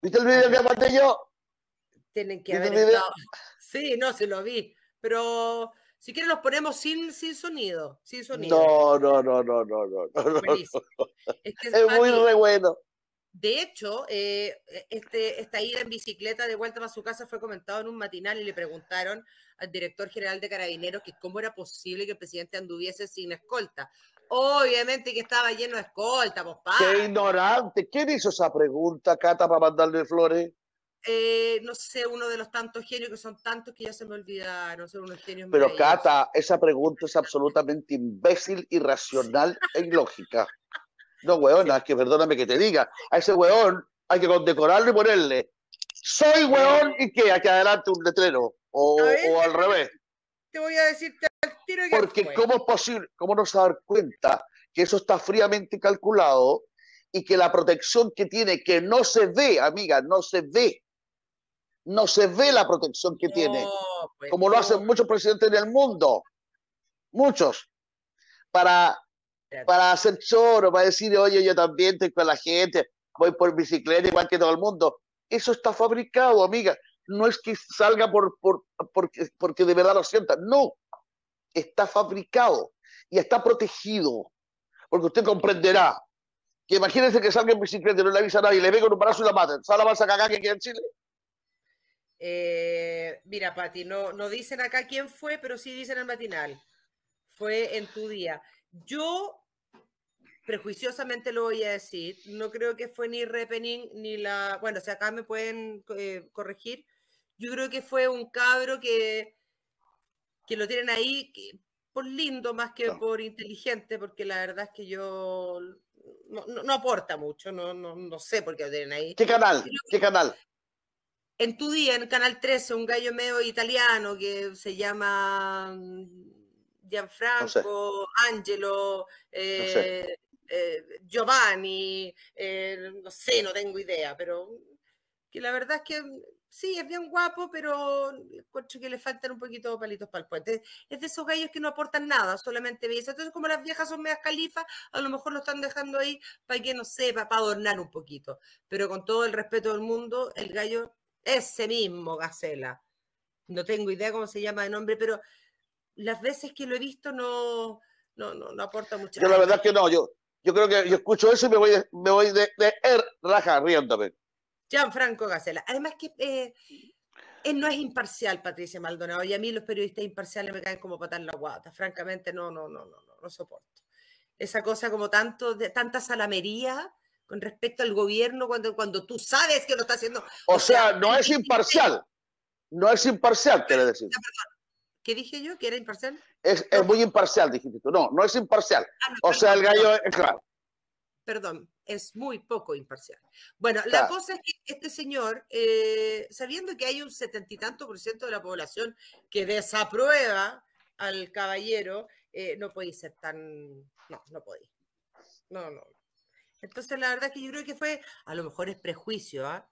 ¿Viste el video que yo? Tienen que haber Sí, no, se lo vi. Pero si quieren los ponemos sin, sin sonido. Sin sonido. No, no, no, no, no, no. Es, muy re bueno. De hecho, eh, este, esta ida en bicicleta de vuelta a su casa fue comentado en un matinal y le preguntaron al director general de Carabineros que cómo era posible que el presidente anduviese sin escolta. Obviamente que estaba lleno de escolta, pues, papá. Qué ignorante. ¿Quién hizo esa pregunta, Cata, para mandarle flores? Eh, no sé, uno de los tantos genios que son tantos que ya se me olvidaron, genios Pero Cata, esa pregunta es absolutamente imbécil, irracional e ilógica. No, weón, que perdóname que te diga, a ese weón hay que condecorarlo y ponerle, soy weón y que aquí adelante un letrero, o, al revés. Te voy a decir, porque ¿cómo es posible, cómo nos dar cuenta que eso está fríamente calculado y que la protección que tiene, que no se ve, amiga, no se ve, no se ve la protección que tiene, pues como lo hacen muchos presidentes en el mundo, muchos, para, para hacer choro, para decir, oye, yo también tengo con la gente, voy por bicicleta igual que todo el mundo. Eso está fabricado, amiga. No es que salga por, por, porque, porque de verdad lo sienta, no está fabricado y está protegido. Porque usted comprenderá que imagínense que salga en bicicleta, no le avisa a nadie, le con un brazo y la mata. ¿Sala la a cagada que queda en Chile? Eh, mira, Pati, no, dicen acá quién fue, pero sí dicen el matinal. Fue en tu día. Yo, prejuiciosamente lo voy a decir, no creo que fue ni Repening ni la. Bueno, si acá me pueden eh, corregir. Yo creo que fue un cabro que que lo tienen ahí por lindo más que por inteligente, porque la verdad es que yo no, aporta mucho, no, sé por qué lo tienen ahí. ¿Qué canal? ¿Qué canal? En tu día, en Canal 13, un gallo medio italiano que se llama mm, Gianfranco, Angelo, eh, eh, Giovanni, eh, no sé, no tengo idea, pero que la verdad es que mm, sí, es bien guapo, pero encuentro que le faltan un poquito palitos para el puente. Es de esos gallos que no aportan nada, solamente belleza. Entonces, como las viejas son medias califas, a lo mejor lo están dejando ahí para que, no sepa, para adornar un poquito. Pero con todo el respeto del mundo, el gallo, ese mismo, Gacela. No tengo idea cómo se llama de nombre, pero las veces que lo he visto no, no, no, aporta mucho. Yo la verdad es que no, yo, yo creo que yo escucho eso y me voy de, me voy de, er raja riéndome. Gianfranco Gacela. Además que eh, él no es imparcial, Patricia Maldonado, y a mí los periodistas imparciales me caen como patar la guata. Francamente, no, no, no, no, no, no soporto. Esa cosa como tanto, tanta salamería con respecto al gobierno cuando, cuando tú sabes que lo está haciendo. O, sea, no es imparcial. No es imparcial, te quiere ah, decir. ¿Qué dije yo? ¿Que era imparcial? Es, muy imparcial, dijiste tú. No, no es imparcial. Ah, o sea, el gallo es claro. Perdón, es muy poco imparcial. Bueno, la cosa es que este señor, eh, sabiendo que hay un setenta y tanto por ciento de la población que desaprueba al caballero, eh, no podía ser tan... No, no podía. No, no. Entonces, la verdad es que yo creo que fue, a lo mejor es prejuicio, ¿ah?